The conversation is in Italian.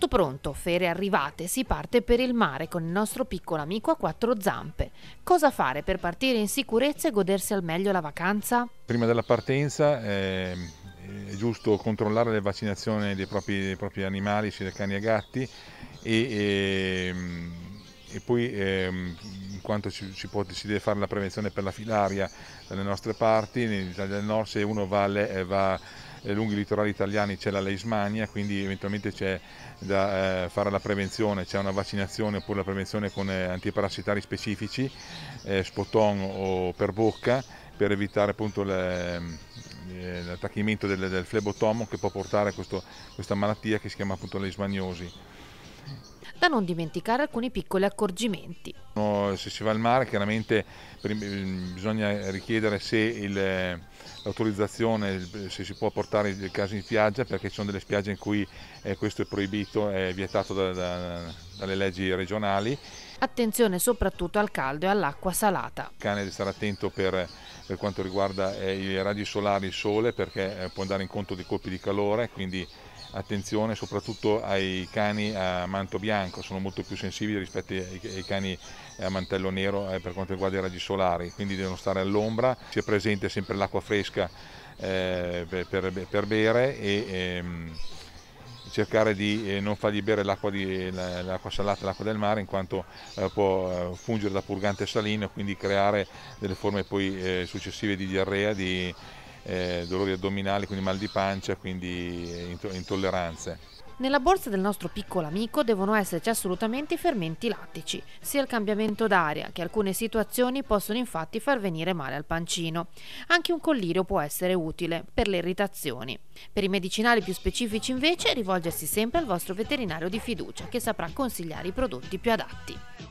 Tutto pronto, fere arrivate, si parte per il mare con il nostro piccolo amico a quattro zampe. Cosa fare per partire in sicurezza e godersi al meglio la vacanza? Prima della partenza eh, è giusto controllare le vaccinazioni dei propri, dei propri animali, sia cani e gatti, e, e, ehm, e poi eh, in quanto ci, ci, può, si deve fare la prevenzione per la filaria dalle nostre parti, in Italia del Nord se uno va, eh, va eh, lunghi litorali italiani c'è la leismania, quindi eventualmente c'è da eh, fare la prevenzione, c'è una vaccinazione oppure la prevenzione con eh, antiparassitari specifici, spoton o per bocca, per evitare appunto le, l'attacchimento del, del flebotomo che può portare a questo, questa malattia che si chiama appunto leismaniosi da non dimenticare alcuni piccoli accorgimenti. Se si va al mare chiaramente bisogna richiedere se il, eh, l'autorizzazione, se si può portare il caso in spiaggia perché ci sono delle spiagge in cui eh, questo è proibito, è vietato da, da, dalle leggi regionali. Attenzione soprattutto al caldo e all'acqua salata. Il cane deve stare attento per, per quanto riguarda eh, i raggi solari, il sole perché eh, può andare in conto di colpi di calore, quindi attenzione soprattutto ai cani a manto bianco, sono molto più sensibili rispetto ai, cani a mantello nero eh, per quanto riguarda i raggi solari, quindi devono stare all'ombra, sia presente sempre l'acqua fresca eh, per, bere e ehm, cercare di eh, non fargli bere l'acqua, salata e l'acqua del mare in quanto può fungere da purgante salino e quindi creare delle forme poi, successive di diarrea, di eh, dolori addominali, quindi mal di pancia, quindi eh, intolleranze. Nella borsa del nostro piccolo amico devono esserci assolutamente i fermenti lattici, sia il cambiamento d'aria che alcune situazioni possono infatti far venire male al pancino. Anche un collirio può essere utile per le irritazioni. Per i medicinali più specifici invece rivolgersi sempre al vostro veterinario di fiducia che saprà consigliare i prodotti più adatti.